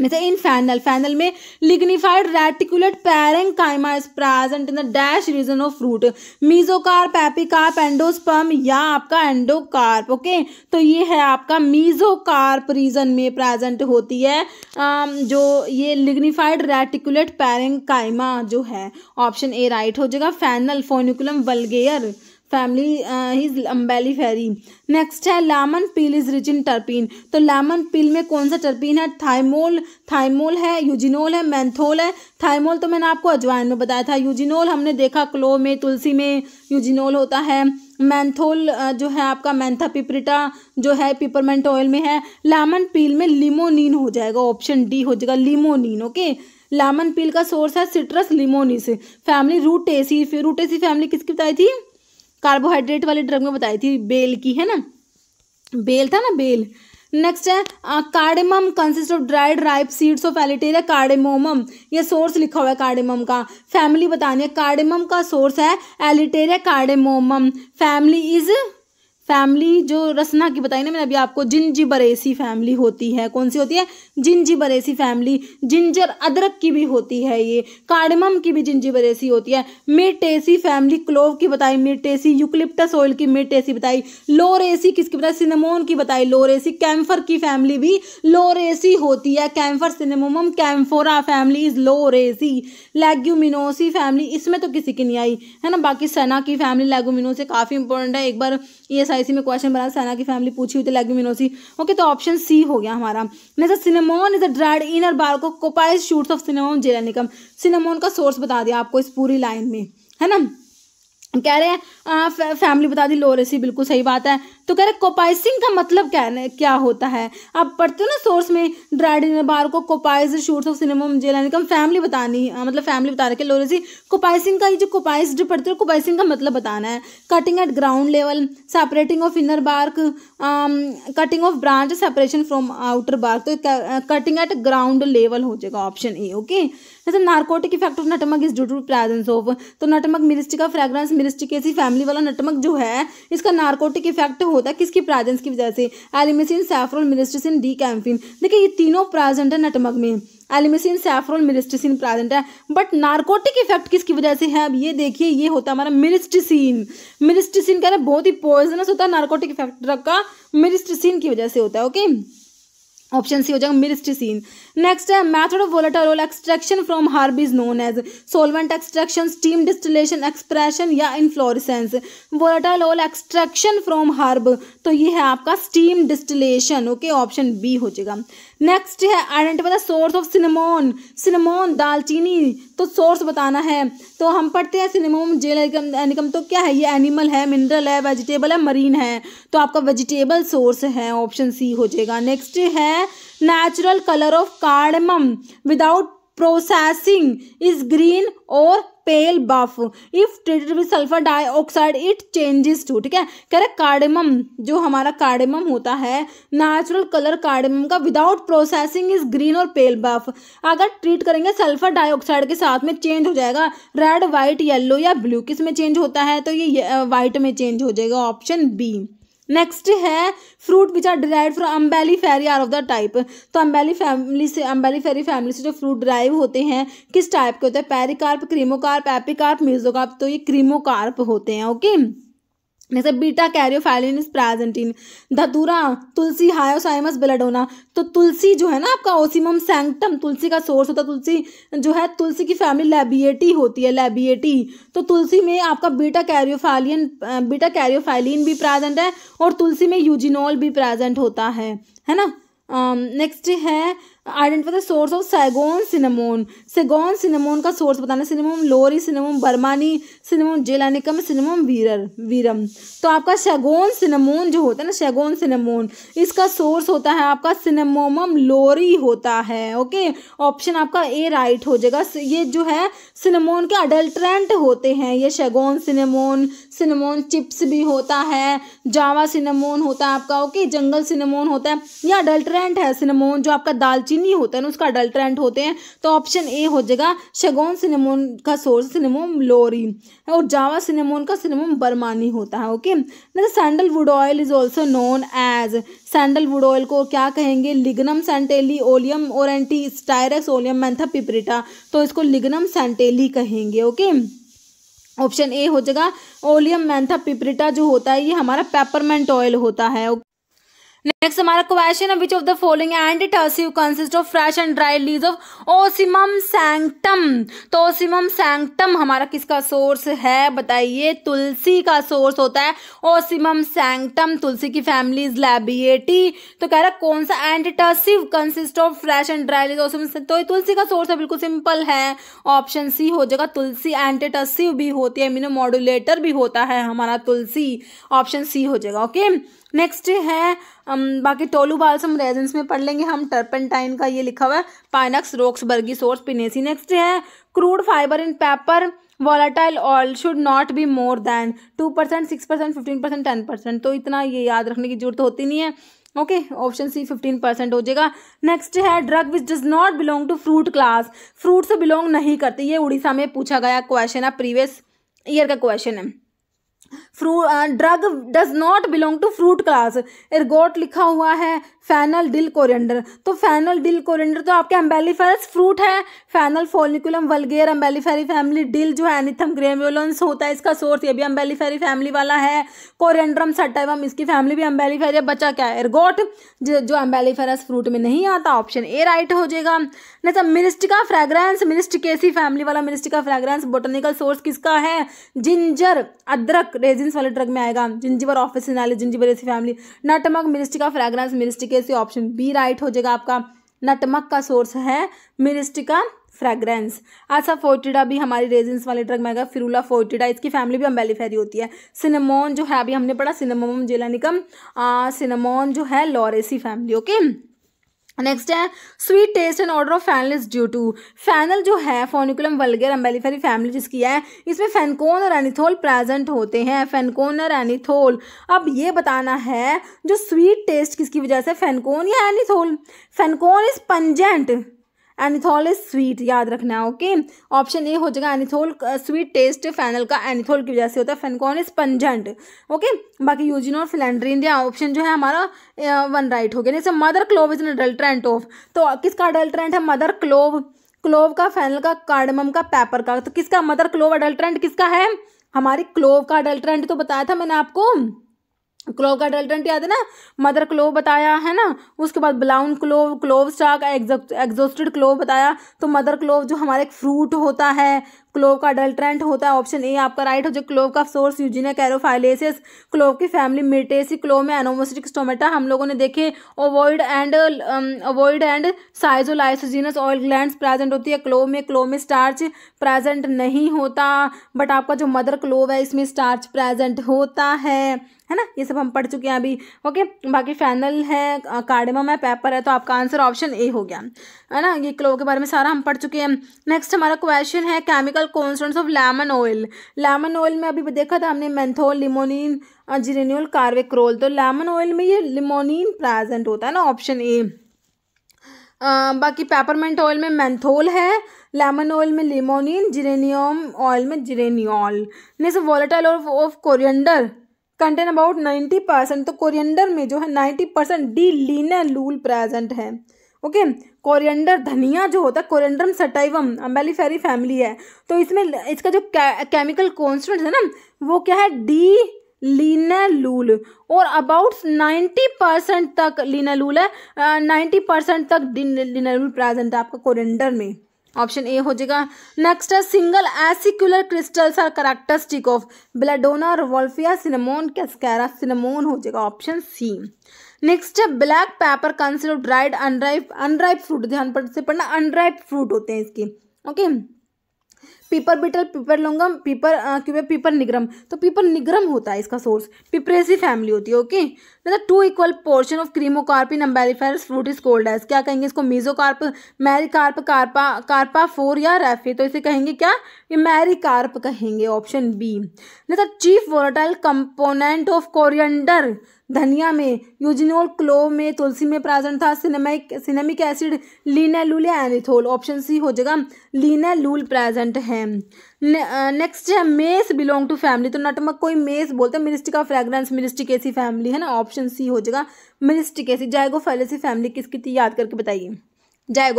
जैसे इन फैनल फैनल में lignified reticulate parenchyma is present in the dash region of fruit mesocarp epicarp endosperm या आपका एंडोकार्प ओके तो ये है आपका मीजोकार्प रीजन में प्रेजेंट होती है um, जो ये लिग्निफाइड रेटिकुलेट पैरेंकाइमा जो है ऑप्शन ए राइट हो जाएगा fennel Foeniculum vulgare family is Umbelliferae next है lemon peel is rich in terpene तो लेमन पील में कौन सा टर्पिन है थाइमोल थाइमोल है यूजिनोल है मैंथोल है थाइमोल तो मैंने आपको अजवाइन में बताया था यूजिनोल हमने देखा क्लो में तुलसी में यूजिनोल होता है मैंथोल uh, जो है आपका मैंथा पिपरिटा जो है पिपरमेंट ऑयल में है लेमन पील में लिमोनिन हो जाएगा ऑप्शन डी हो जाएगा लिमोनिन ओके लेमन पील का सोर्स है Citrus limonis family Rutaceae Rutaceae family किसकी बताई थी कार्बोहाइड्रेट वाले ड्रग में बताई थी बेल की है ना बेल था ना बेल नेक्स्ट है cardamom consist of dried ripe seeds of Elettaria cardamomum ये सोर्स लिखा हुआ है कार्डेमम का फैमिली बतानी है कार्डेमम का सोर्स है Elettaria cardamomum family is family जो रसना की बताई ना मैंने अभी आपको जिन जी बरेसी फैमिली होती है कौन सी होती है जिंजी बरेसी फैमिली जिंजर अदरक की भी होती है ये कार्डमम की भी जिंजी बरेसी होती है मिर्टेसी फैमिली क्लोव की बताई मिर्टेसी यूक्लिप्टस ऑयल की मिर्टेसी बताई लोरेसी किसकी बताई सिनेमोन की बताई लोरेसी कैम्फर की फैमिली भी लोरेसी होती है camphor Cinnamomum camphora family is Lauraceae Leguminosae family इसमें तो किसी की नहीं आई है ना बाकी सेना की फैमिली लेगुमिनोसी काफ़ी इंपॉर्टेंट है एक बार ई e में क्वेश्चन बना सेना की फैमिली पूछी हुई थी लेग्यूमिनोसी ओके तो ऑप्शन सी हो गया हमारा नहीं तो cinnamon is a dried inner bark of coppice shoots of cinnamon zeylanicum cinnamon का सोर्स बता दिया आपको इस पूरी लाइन में है ना कह रहे हैं फैमिली बता दी लोरेसी बिल्कुल सही बात है तो कह रहे कोपाइसिंग का मतलब क्या है क्या होता है आप पढ़ते हो ना सोर्स में dried inner bark of coppice shoots of Cinnamomum zeylanicum family बतानी मतलब फैमिली बता रखे लोरे कोपाइसिंग का ये जो कोपाइस्ड पढ़ते हो कोपाइसिंग का मतलब बताना है cutting at ground level separating of inner bark cutting of branch separation from outer bark तो कटिंग एट ग्राउंड लेवल हो जाएगा ऑप्शन ए ओके जैसे narcotic effect of nutmeg is due to presence of तो nutmeg Myristica fragrans ऐसी family वाला nutmeg जो है इसका नार्कोटिक इफेक्ट होता है किसकी प्राजेंस की वजह से एलिमिसिन सैफ्रोल मिनिस्ट्रिसिन डी कैम्फिन देखिए ये तीनों प्राजेंट है नटमग में एलिमिसिन सैफ्रोल मिनिस्ट्रिसिन प्राजेंट है बट नार्कोटिक इफेक्ट किसकी वजह से है अब ये देखिए ये होता है हमारा मिनिस्ट्रिसिन मिनिस्ट्रिसिन कहना बहुत ही पॉइजनस होता है नार्कोटिक इफेक्ट ड्रग का मिनिस्ट्रिसिन की वजह से होता है ओके ऑप्शन सी हो जाएगा मिरिस्टिसिन नेक्स्ट है method of oil extraction from herb is known as solvent extraction steam distillation expression या inflorescence oil extraction from herb तो ये है आपका steam distillation okay option B हो जाएगा नेक्स्ट है identify the source of cinnamon cinnamon दालचीनी तो सोर्स बताना है तो हम पढ़ते हैं सिनेमोन जेल एनिकम तो क्या है ये एनिमल है मिनरल है वेजिटेबल है मरीन है तो आपका वेजिटेबल सोर्स है ऑप्शन सी हो जाएगा नेक्स्ट है natural colour of cardamom without processing is green और pale buff if treated with sulphur dioxide it changes to ठीक है कह रहे कार्डेमम जो हमारा कार्डेमम होता है नेचुरल कलर कार्डेमम का विदाउट प्रोसेसिंग इज ग्रीन और पेल बफ अगर ट्रीट करेंगे सल्फर डाइऑक्साइड के साथ में चेंज हो जाएगा रेड वाइट येलो या ब्लू किस में चेंज होता है तो ये वाइट uh, में चेंज हो जाएगा ऑप्शन बी नेक्स्ट है fruit which are derive from Umbelliferae are of the type तो अम्बेली फैमिली से अम्बेली फेरी फैमिली से जो फ्रूट ड्राइव होते हैं किस टाइप के होते हैं पेरिकार्प क्रीमोकार्प एपिकार्प म्यूजोकार्प तो ये क्रीमोकार्प होते हैं ओके okay? जैसे beta caryophyllene is present in datura tulsi hyoscyamus belladonna तो तुलसी जो है ना आपका ओसिमम सैंक्टम तुलसी का सोर्स होता है तुलसी जो है तुलसी की फैमिली लेबिएटी होती है लेबिएटी तो तुलसी में आपका बीटा कैरियोफाइलिन बीटा कैरियोफाइलिन भी प्रेजेंट है और तुलसी में यूजिनॉल भी प्रेजेंट होता है है ना नेक्स्ट है identify the source of Saigon cinnamon Saigon cinnamon का सोर्स बताना Cinnamomum loureirii Cinnamomum burmannii Cinnamomum zeylanicum Cinnamomum verum verum तो आपका शैगोन सिनेमोन जो होता है ना शैगोन सिनेमोन इसका सोर्स होता है आपका सिनेमोमम लोरी होता है ओके ऑप्शन आपका ए राइट हो जाएगा ये जो है सिनेमोन के अडल्ट्रेंट होते हैं ये शैगोन सिनेमोन सिनेमोन चिप्स भी होता है जावा सिनेमोन होता है आपका ओके जंगल सिनेमोन होता है ये अडल्ट्रेंट है सिनेमोन जो आपका दालचीनी दालचीनी होता है ना उसका अडल्ट्रेंट होते हैं तो ऑप्शन ए हो जाएगा शेगोन सिनेमोन का सोर्स सिनेमोम लोरी और जावा सिनेमोन का सिनेमोम बर्मानी होता है okay sandalwood oil is also known as sandalwood oil को क्या कहेंगे लिग्नम सेंटेली ओलियम और anti styrax oleum Mentha piperita तो इसको लिग्नम सेंटेली कहेंगे ओके ऑप्शन ए हो जाएगा ओलियम मैंथा पिपरिटा जो होता है ये हमारा पेपरमेंट ऑयल होता है ओके नेक्स्ट हमारा क्वेश्चन है which of the following antitussive consist of fresh and dry leaves of Ocimum sanctum तो ओसिमम सैंक्टम हमारा किसका सोर्स है बताइए तुलसी का सोर्स होता है ओसिमम सैंक्टम तुलसी की फैमिली इज लैबिएटी तो कह रहा है कौन सा antitussive consist of fresh and dry leaves Ocimum तो ये तुलसी का सोर्स है बिल्कुल सिंपल है ऑप्शन सी हो जाएगा तुलसी एंड टर्सिव भी होती है इम्यूनो भी होता है हमारा तुलसी ऑप्शन सी हो जाएगा ओके okay? नेक्स्ट है बाकी टोलू बालसम रेजेंस में पढ़ लेंगे हम टर्पेंटाइन का ये लिखा हुआ है Pinus roxburghii source Pinaceae next है crude fibre in pepper volatile oil should not be more than two percent six percent fifteen percent ten percent तो इतना ये याद रखने की जरूरत होती नहीं है okay option C fifteen percent हो जाएगा नेक्स्ट है drug which does not belong to fruit class fruit से बिलोंग नहीं करती ये उड़ीसा में पूछा गया क्वेश्चन है प्रीवियस ईयर का क्वेश्चन है फ्रू drug does not belong to fruit class ergot लिखा हुआ है फैनल डिल कोरिएंडर तो फैनल डिल कोरिएंडर तो आपके एम्बेलीफेरस फ्रूट है फैनल फोलिकुलम वलगेर एम्बेलीफेरी फैमिली डिल जो है एनिथम ग्रेम्योलंस होता है इसका सोर्स ये भी एम्बेलीफेरी फैमिली वाला है कोरिएंड्रम सटाइवम इसकी फैमिली भी एम्बेलीफेरी बचा क्या है एरगोट जो एम्बेलीफेरस फ्रूट में नहीं आता ऑप्शन ए राइट हो जाएगा नहीं तो मिनिस्टिका फ्रेग्रेंस मिनिस्टिकेसी फैमिली वाला मिनिस्टिका फ्रेग्रेंस बोटनिकल सोर्स किसका है जिंजर अदरक रेजिन्स वाले ड्रग में आएगा जिंजिबर ऑफिस जिंजीवर ऐसी फैमिली नटमक मिनिस्टिका फ्रेग्रेंस मिनिस्टिक तरीके से ऑप्शन बी राइट हो जाएगा आपका नटमक का सोर्स है मिरिस्टिका फ्रेग्रेंस अच्छा फोर्टिडा भी हमारी रेजेंस वाले ड्रग में आएगा फिरूला फोर्टिडा इसकी फैमिली भी फेरी होती है सिनेमोन जो है अभी हमने पढ़ा सिनेमोम जेलानिकम सिनेमोन जो है Lauraceae family okay okay? Next है sweet taste and odour of is due to fennel जो है फोनिकुलम वल्गर अम्बेलीफेरी फैमिली जिसकी है इसमें फेनकोन और एनिथोल प्रेजेंट होते हैं फेनकोन और एनिथोल अब ये बताना है जो स्वीट टेस्ट किसकी वजह से फेनकोन या anethole fenchone is pungent anethole is sweet याद रखना है ओके ऑप्शन ए हो जाएगा एनिथोल स्वीट टेस्ट फैनल का एनिथोल की वजह से होता है फेनकॉन इज पंजेंट ओके बाकी यूजिन और फिलेंड्रीन दिया ऑप्शन जो है हमारा वन राइट हो गया जैसे mother clove is an adulterant of तो किसका अडल्ट्रेंट है मदर क्लोव क्लोव का फैनल का कार्डमम का पेपर का तो किसका मदर क्लोव अडल्ट्रेंट किसका है हमारी क्लोव का अडल्ट्रेंट तो बताया था मैंने आपको क्लोव का डल्टन याद है ना मदर क्लोव बताया है ना उसके बाद blown clove clove stalk exhausted clove बताया तो मदर क्लोव जो हमारा एक फ्रूट होता है क्लोव का अडल्ट्रेंट होता है ऑप्शन ए आपका राइट हो जाए क्लोव का सोर्स यूजिना कैरोफाइलेसिस क्लोव की फैमिली मिटेसी क्लोव में एनोमोसिटिक स्टोमेटा हम लोगों ने देखे ovoid and ovoid and schizolysigenous oil gland present होती है क्लोव में क्लोव में स्टार्च प्रेजेंट नहीं होता बट आपका जो मदर क्लोव है इसमें स्टार्च प्रेजेंट होता है है ना ये सब हम पढ़ चुके हैं अभी ओके बाकी फैनल है कार्डेमम है पेपर है तो आपका आंसर ऑप्शन ए हो गया है ना ये क्लो के बारे में सारा हम पढ़ चुके हैं नेक्स्ट हमारा क्वेश्चन है chemical chemical constituents of lemon oil lemon oil में अभी देखा था हमने मैंथोल लिमोनिन जिरेन्यूल कार्वेक्रोल तो लेमन ऑयल में ये लिमोनिन प्रेजेंट होता है ना ऑप्शन ए बाकी पेपरमेंट ऑयल में मैंथोल है लेमन ऑयल में लिमोनिन जिरेनियम ऑयल में geraniol next volatile of of coriander contain about ninety percent तो कोरियंडर में जो है ninety percent d linalool present है ओके okay? कोरिएंडर धनिया जो होता है कोरिएंडरम सटाइवम अम्बेलीफेरी फैमिली है तो इसमें इसका जो केमिकल कॉन्स्टेंट है ना वो क्या है डी लीनालूल और अबाउट नाइन्टी परसेंट तक लीनालूल है नाइन्टी परसेंट तक लीनालूल प्रेजेंट है आपका कोरिएंडर में ऑप्शन ए हो जाएगा नेक्स्ट है single एसिकुलर crystals are characteristic of ब्लेडोना रोवल्फिया cinnamon कैस्कैरा cinnamon हो जाएगा ऑप्शन सी नेक्स्ट है black pepper consider dried अनड्राइव अनड्राइव fruit ध्यान पर से पढ़ना अनड्राइव फ्रूट होते हैं इसके ओके पीपर बिटल पीपर लोंगम पीपर क्यों पीपर निग्रम तो पीपर निग्रम होता है इसका सोर्स पिपरेसी फैमिली होती है ओके मतलब two equal portion of cremocarp in umbelliferous fruit is called as क्या कहेंगे इसको मेजोकार्प मैरिकार्प कार्पा कार्पा फोर या रेफे तो इसे कहेंगे क्या ये मैरिकार्प कहेंगे ऑप्शन बी मतलब chief volatile component of coriander धनिया में यूजिनोल क्लो में तुलसी में प्राजन था सिनेमिक सिनेमिक एसिड लूल या एनिथोल ऑप्शन सी हो जाएगा लूल प्रेजेंट है नेक्स्ट है मेस बिलोंग टू फैमिली तो नटमक कोई मेस बोलते हैं मिरिस्टिका फ्रेग्रेंस मिरिस्टिकेसी फैमिली है ना ऑप्शन सी हो जाएगा मिरिस्टिकेसी फैलेसी फैमिली किसकी थी याद करके बताइए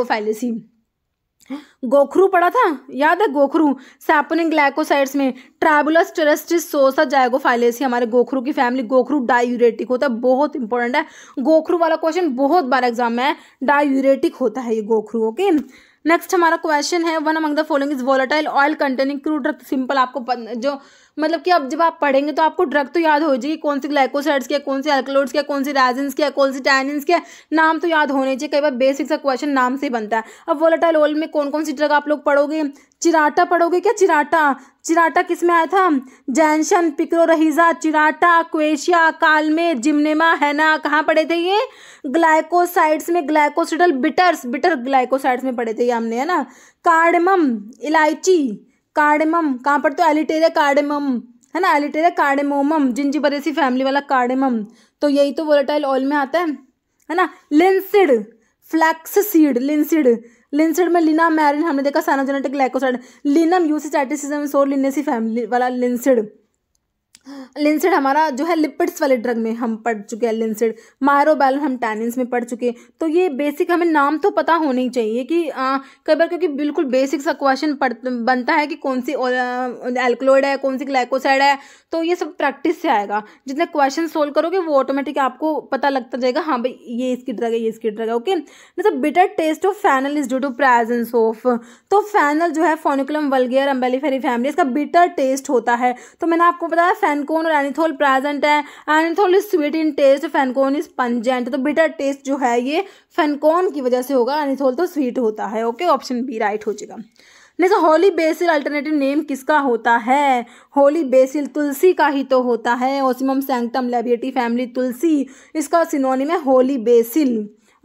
फैलेसी गोखरू पड़ा था याद है गोखरू सैपनिंग ग्लाइकोसाइड्स में ट्राइबुलस टेरेस्ट्रिस सोसा जायगोफाइलेसी हमारे गोखरू की फैमिली गोखरू डायूरेटिक होता है बहुत इंपॉर्टेंट है गोखरू वाला क्वेश्चन बहुत बार एग्जाम में डायूरेटिक होता है ये गोखरू ओके नेक्स्ट हमारा क्वेश्चन है one among the following is volatile oil containing crude simple आपको जो मतलब कि अब जब आप पढ़ेंगे तो आपको ड्रग तो याद हो जाएगी कौन सी ग्लाइकोसाइड्स के कौन से अल्कलोड्स के कौन से राजन्स के कौन से टैनिन्स के नाम तो याद होने चाहिए कई बार बेसिक सा क्वेश्चन नाम से बनता है अब वोलाटाइल ऑयल में कौन कौन सी ड्रग आप लोग पढ़ोगे चिराटा पढ़ोगे क्या चिराटा चिराटा किस में आया था जैनशन पिक्रो रहीजा चिराटा क्वेशिया कालमे है हैना कहाँ पढ़े थे ये ग्लाइकोसाइड्स में ग्लाइकोसिडल बिटर्स बिटर ग्लाइकोसाइड्स में पढ़े थे ये हमने है ना कार्डमम इलायची कार्डेमम कहाँ पर तो एलिटेरिया कार्डेमम है ना एलिटेरिया कार्डेमोमम जिंजिबरेसी फैमिली वाला कार्डेमम तो यही तो वोलेटाइल ऑयल में आता है है ना linseed flax seed linseed linseed में लिना मैरिन हमने देखा सैनोजेनेटिक लैकोसाइड Linum usitatissimum source Linaceae family वाला लिंसिड लिंसिड हमारा जो है लिपिड्स वाले ड्रग में हम पढ़ चुके हैं लिंसिड मायरोबैलन हम टैनिन्स में पढ़ चुके हैं तो ये बेसिक हमें नाम तो पता होने ही चाहिए कि कई बार क्योंकि बिल्कुल बेसिक सा क्वेश्चन बनता है कि कौन सी एल्कलोइड है कौन सी ग्लाइकोसाइड है तो ये सब प्रैक्टिस से आएगा जितने क्वेश्चन सोल्व करोगे वो ऑटोमेटिक आपको पता लगता जाएगा हाँ भाई ये इसकी ड्रग है ये इसकी ड्रग है ओके जैसे bitter taste of fennel is due to presence of तो फैनल जो है फोनिकुलम वलगेयर फेरी फैमिली इसका बिटर टेस्ट होता है तो मैंने आपको बताया फैनकोन और एनिथोल प्रेजेंट है anethole is sweet in taste fenchone is pungent तो बिटर टेस्ट जो है ये फैनकोन की वजह से होगा एनिथोल तो स्वीट होता है ओके ऑप्शन बी राइट हो जाएगा next holy basil alternative name किसका होता है होली बेसिल तुलसी का ही तो होता है ओसिमम सैंक्टम लेबियटी फैमिली तुलसी इसका सिनोनिम है होली बेसिल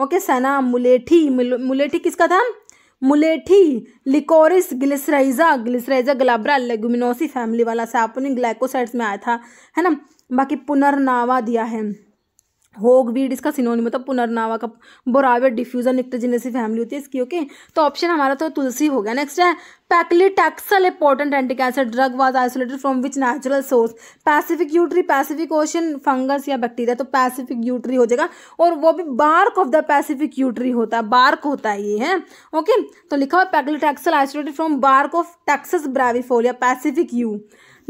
ओके सना मुलेठी मुलेठी किसका था मुलेठी liquorice glycyrrhiza glycyrrhiza glabra leguminosae family वाला सैपोनिन ग्लाइकोसाइड्स में आया था है ना बाकी पुनर्नावा दिया है होगवीड इसका सिनोनी तो मतलब पुनर्नावा का बोरावेट डिफ्यूजन निक्टोजिनेसी फैमिली होती है इसकी ओके तो ऑप्शन हमारा तो तुलसी हो गया नेक्स्ट है paclitaxel important anti cancer drug was isolated from which natural source Pacific yew tree Pacific ocean fungus या बैक्टीरिया तो पैसिफिक यूट्री हो जाएगा और वो भी bark of the Pacific yew tree होता है बार्क होता है ये है ओके तो लिखा हुआ paclitaxel isolated from bark of taxus brevifolia Pacific yew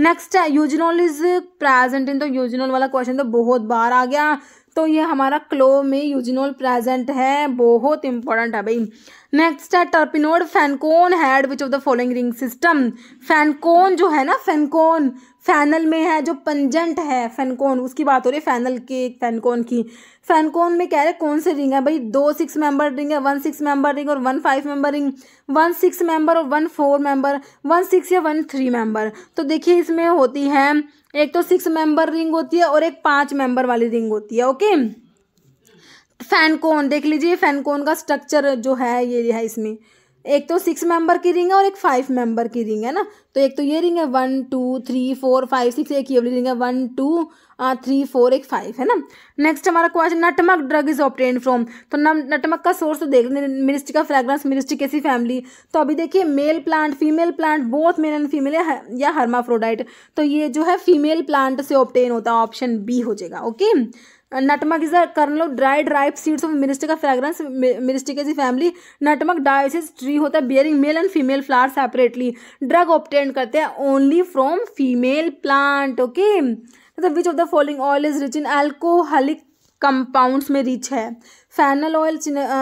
next है यूजिनोल इज प्रेजेंट इन तो यूजिनोल वाला क्वेश्चन तो बहुत बार आ गया तो ये हमारा क्लो में यूजिनोल प्रेजेंट है बहुत इंपॉर्टेंट है भाई नेक्स्ट है terpenoid fenchone had which of the following ring system fenchone जो है ना फैनकोन फैनल में है जो पंजेंट है फैनकोन उसकी बात हो रही है फैनल के फैनकोन की फैनकोन में कह रहे कौन से रिंग है भाई दो सिक्स मेंबर रिंग है वन सिक्स मेंबर रिंग और one five member ring one six member और one four member one six या वन थ्री मेंबर तो देखिए इसमें होती है एक तो सिक्स मेंबर रिंग होती है और एक पांच मेंबर वाली रिंग होती है ओके फैनकोन देख लीजिए फैनकोन का स्ट्रक्चर जो है ये है इसमें एक तो सिक्स मेंबर की रिंग है और एक फाइव मेंबर की रिंग है ना तो एक तो ये रिंग है one two three four five six एक ये वाली रिंग है वन टू थ्री फोर एक फाइव है ना नेक्स्ट हमारा question nutmeg drug is obtain from तो नटमक का सोर्स तो देख लें मिरिस्टिक का फ्रेग्रेंस मिरिस्टिक कैसी फैमिली तो अभी देखिए male plant female plant both male and female या हर्माफ्रोडाइट तो ये जो है फीमेल प्लांट से ऑप्टेन होता है ऑप्शन बी हो जाएगा ओके नटमक इज कर लो dry dried ripe seeds of myristica fragrans myristicaceae family nutmeg dioecious tree होता है bearing male and female flower separately drug obtained करते हैं only from female plant okay मतलब which of the following oil is rich in alcoholic compounds में rich है fennel oil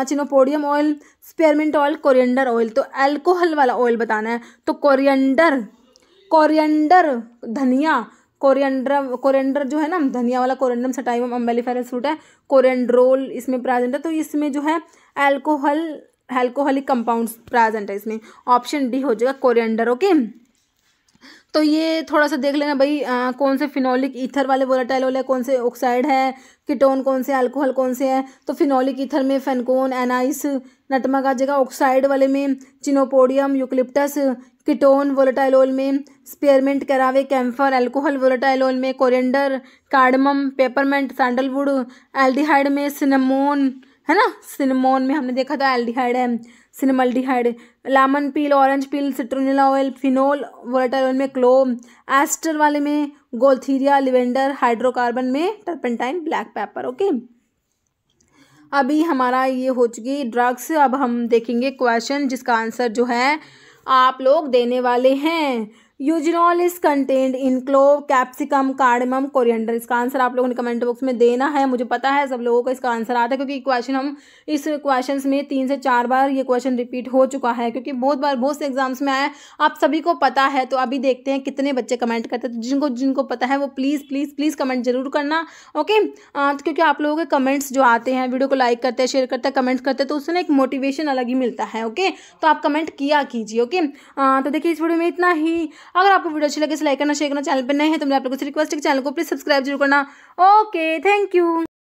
chenopodium oil spearmint oil coriander oil तो alcohol वाला oil बताना है तो कोरियंडर कोरियंडर धनिया कोरिएंड्रम कोरिएंडर जो है ना धनिया वाला कोरिएंड्रम सटाइवम अम्बेलीफेरस फ्रूट है कोरिएंड्रोल इसमें प्रेजेंट है तो इसमें जो है एल्कोहल एल्कोहलिक कंपाउंड्स प्रेजेंट है इसमें ऑप्शन डी हो जाएगा कोरिएंडर ओके तो ये थोड़ा सा देख लेना भाई आ, कौन से फिनोलिक ईथर वाले वोलाटाइल वाले कौन से ऑक्साइड है किटोन कौन से अल्कोहल कौन से है तो फिनोलिक ईथर में फेनकोन एनाइस नटमा का जगह ऑक्साइड वाले में चिनोपोडियम यूक्लिप्टस किटोन वोलेटाइलोल में spearmint caraway camphor alcohol volatile oil में coriander cardamom peppermint sandalwood aldehyde में सिनेमोन है ना सिनेमोन में हमने देखा था एल्डिहाइड है cinnamaldehyde lemon peel orange peel citronella oil phenol volatile oil oil में क्लो एस्टर वाले में गोल्थीरिया लिवेंडर हाइड्रोकार्बन में टर्पेंटाइन ब्लैक पेपर ओके अभी हमारा ये हो चुकी ड्रग्स अब हम देखेंगे क्वेश्चन जिसका आंसर जो है आप लोग देने वाले हैं eugenol is contained in clove capsicum cardamom coriander इसका आंसर आप लोगों ने कमेंट बॉक्स में देना है मुझे पता है सब लोगों को इसका आंसर आता है क्योंकि क्वेश्चन हम इस क्वेश्चन में तीन से चार बार ये क्वेश्चन रिपीट हो चुका है क्योंकि बहुत बार बहुत से एग्जाम्स में आया आप सभी को पता है तो अभी देखते हैं कितने बच्चे कमेंट करते हैं तो जिनको जिनको पता है वो प्लीज़ प्लीज़ प्लीज़ कमेंट जरूर करना ओके तो क्योंकि आप लोगों के कमेंट्स जो आते हैं वीडियो को लाइक करते हैं शेयर करते हैं कमेंट करते हैं तो उसमें एक मोटिवेशन अलग ही मिलता है ओके तो आप कमेंट किया कीजिए ओके तो देखिए इस वीडियो में इतना ही अगर आपको वीडियो अच्छी लगे लाइक करना शेयर करना चैनल पर नए हैं तो मैं आप लोगों से रिक्वेस्ट है चैनल को प्लीज़ सब्सक्राइब जरूर करना ओके थैंक यू